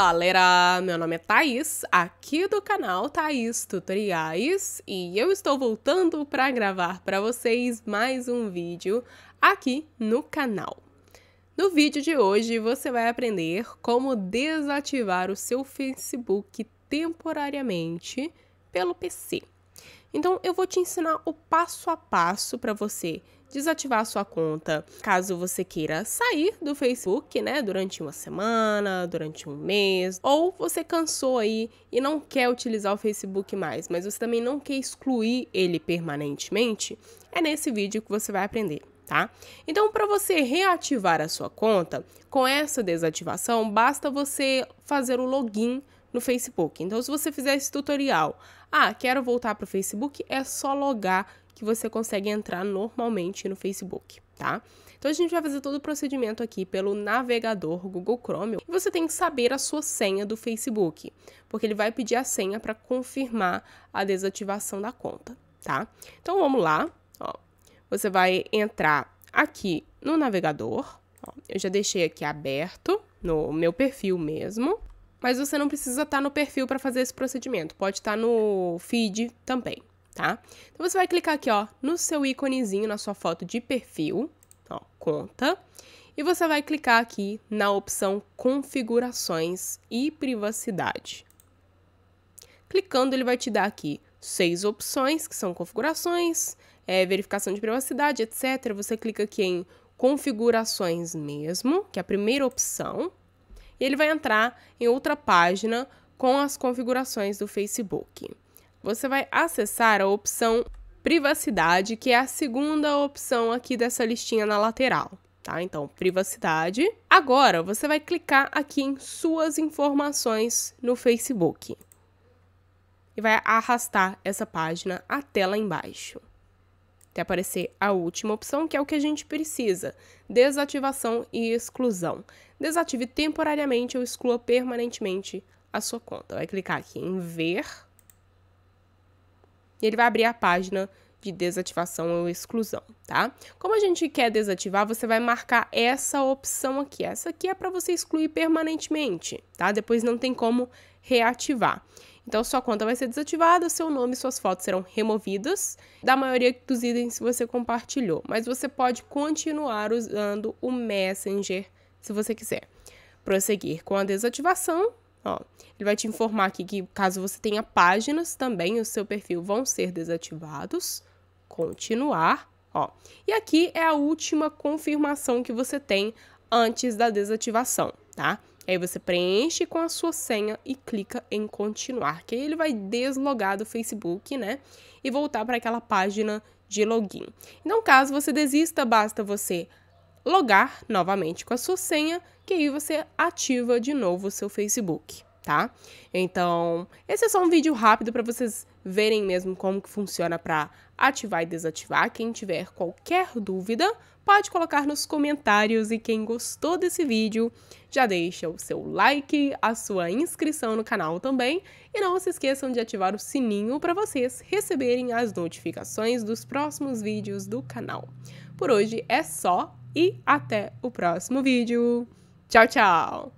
galera, meu nome é Thaís, aqui do canal Thaís Tutoriais e eu estou voltando para gravar para vocês mais um vídeo aqui no canal. No vídeo de hoje você vai aprender como desativar o seu Facebook temporariamente pelo PC. Então eu vou te ensinar o passo a passo para você desativar sua conta, caso você queira sair do Facebook, né, durante uma semana, durante um mês, ou você cansou aí e não quer utilizar o Facebook mais, mas você também não quer excluir ele permanentemente, é nesse vídeo que você vai aprender. Tá? Então, para você reativar a sua conta, com essa desativação, basta você fazer o login no Facebook. Então, se você fizer esse tutorial, ah, quero voltar para o Facebook, é só logar que você consegue entrar normalmente no Facebook, tá? Então a gente vai fazer todo o procedimento aqui pelo navegador Google Chrome. E você tem que saber a sua senha do Facebook, porque ele vai pedir a senha para confirmar a desativação da conta, tá? Então vamos lá, ó. Você vai entrar aqui no navegador, ó. eu já deixei aqui aberto no meu perfil mesmo. Mas você não precisa estar tá no perfil para fazer esse procedimento, pode estar tá no feed também, tá? Então você vai clicar aqui, ó, no seu íconezinho na sua foto de perfil, ó, conta, e você vai clicar aqui na opção configurações e privacidade. Clicando, ele vai te dar aqui seis opções, que são configurações, é, verificação de privacidade, etc. Você clica aqui em configurações mesmo, que é a primeira opção e ele vai entrar em outra página com as configurações do Facebook. Você vai acessar a opção privacidade, que é a segunda opção aqui dessa listinha na lateral. Tá? Então, privacidade. Agora, você vai clicar aqui em suas informações no Facebook. E vai arrastar essa página até lá embaixo até aparecer a última opção, que é o que a gente precisa: desativação e exclusão. Desative temporariamente ou exclua permanentemente a sua conta. Vai clicar aqui em ver e ele vai abrir a página de desativação ou exclusão, tá? Como a gente quer desativar, você vai marcar essa opção aqui. Essa aqui é para você excluir permanentemente, tá? Depois não tem como reativar. Então, sua conta vai ser desativada, seu nome e suas fotos serão removidas da maioria dos itens que você compartilhou. Mas você pode continuar usando o Messenger se você quiser. Prosseguir com a desativação. Ó, ele vai te informar aqui que caso você tenha páginas também, o seu perfil vão ser desativados. Continuar. Ó. E aqui é a última confirmação que você tem antes da desativação, tá? Aí você preenche com a sua senha e clica em continuar, que aí ele vai deslogar do Facebook, né? E voltar para aquela página de login. Então, caso você desista, basta você logar novamente com a sua senha, que aí você ativa de novo o seu Facebook tá? Então, esse é só um vídeo rápido para vocês verem mesmo como que funciona para ativar e desativar. Quem tiver qualquer dúvida, pode colocar nos comentários e quem gostou desse vídeo, já deixa o seu like, a sua inscrição no canal também e não se esqueçam de ativar o sininho para vocês receberem as notificações dos próximos vídeos do canal. Por hoje é só e até o próximo vídeo. Tchau, tchau!